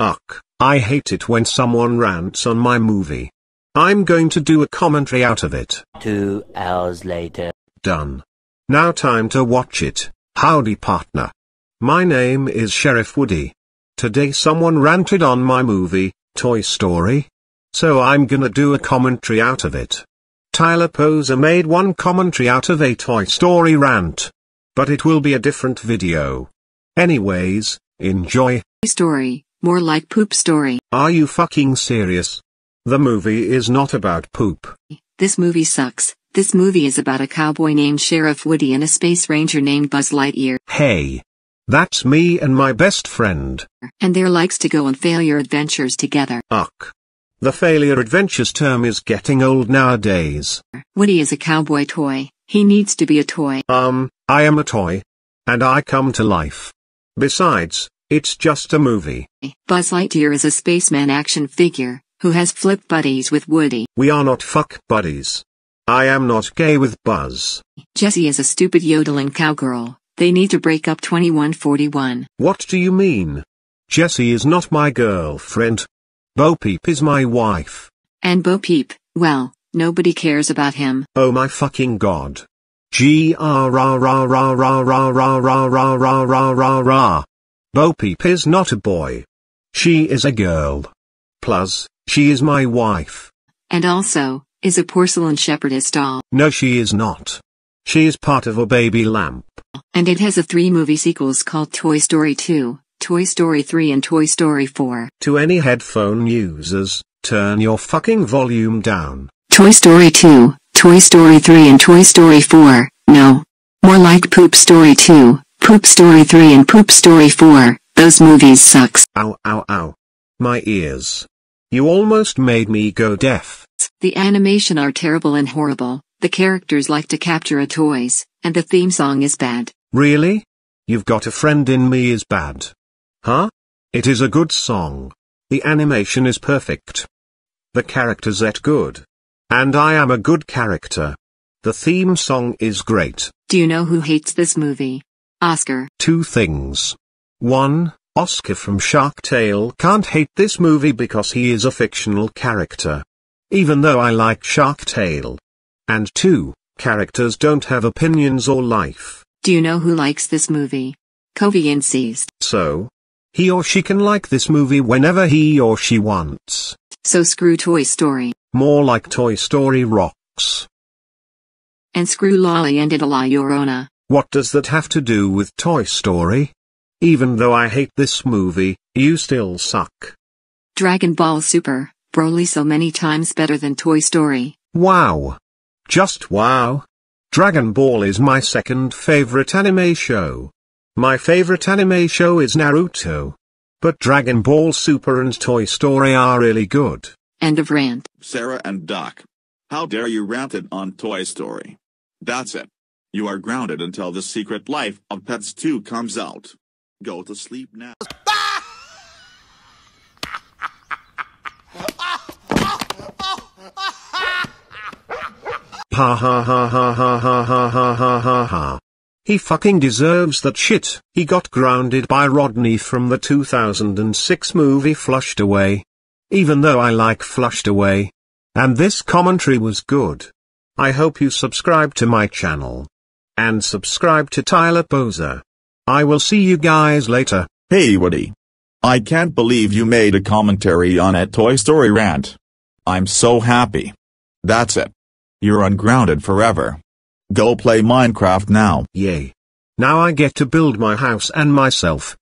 Ugh, I hate it when someone rants on my movie. I'm going to do a commentary out of it. Two hours later. Done. Now time to watch it. Howdy partner. My name is Sheriff Woody. Today someone ranted on my movie, Toy Story. So I'm gonna do a commentary out of it. Tyler Poser made one commentary out of a Toy Story rant. But it will be a different video. Anyways, enjoy. Story. More like poop story. Are you fucking serious? The movie is not about poop. This movie sucks. This movie is about a cowboy named Sheriff Woody and a space ranger named Buzz Lightyear. Hey. That's me and my best friend. And they're likes to go on failure adventures together. Uck. The failure adventures term is getting old nowadays. Woody is a cowboy toy. He needs to be a toy. Um, I am a toy. And I come to life. Besides, it's just a movie. Buzz Lightyear is a spaceman action figure, who has flip buddies with Woody. We are not fuck buddies. I am not gay with Buzz. Jessie is a stupid yodeling cowgirl. They need to break up 2141. What do you mean? Jessie is not my girlfriend. Bo Peep is my wife. And Bo Peep, well, nobody cares about him. Oh my fucking god. G-R-R-R-R-R-R-R-R-R-R-R-R-R. Bo Peep is not a boy. She is a girl. Plus, she is my wife. And also, is a porcelain shepherdess doll. No she is not. She is part of a baby lamp. And it has a three movie sequels called Toy Story 2, Toy Story 3 and Toy Story 4. To any headphone users, turn your fucking volume down. Toy Story 2, Toy Story 3 and Toy Story 4, no. More like Poop Story 2, Poop Story 3 and Poop Story 4, those movies sucks. Ow ow ow. My ears. You almost made me go deaf. The animation are terrible and horrible, the characters like to capture a toys, and the theme song is bad. Really? You've got a friend in me is bad. Huh? It is a good song. The animation is perfect. The characters that good. And I am a good character. The theme song is great. Do you know who hates this movie? Oscar. Two things. One, Oscar from Shark Tale can't hate this movie because he is a fictional character. Even though I like Shark Tale. And two, characters don't have opinions or life. Do you know who likes this movie? Covey insists. So? He or she can like this movie whenever he or she wants. So screw Toy Story. More like Toy Story rocks. And screw Lolly and Italy Yorona. What does that have to do with Toy Story? Even though I hate this movie, you still suck. Dragon Ball Super, Broly so many times better than Toy Story. Wow. Just wow. Dragon Ball is my second favorite anime show. My favorite anime show is Naruto. But Dragon Ball Super and Toy Story are really good. End of rant. Sarah and Doc. How dare you rant it on Toy Story? That's it. You are grounded until The Secret Life of Pets 2 comes out. Go to sleep now. Ha ha ha ha ha ha ha ha ha ha ha. He fucking deserves that shit. He got grounded by Rodney from the 2006 movie Flushed Away. Even though I like Flushed Away. And this commentary was good. I hope you subscribe to my channel and subscribe to Tyler Poser. I will see you guys later. Hey Woody. I can't believe you made a commentary on a Toy Story rant. I'm so happy. That's it. You're ungrounded forever. Go play Minecraft now. Yay. Now I get to build my house and myself.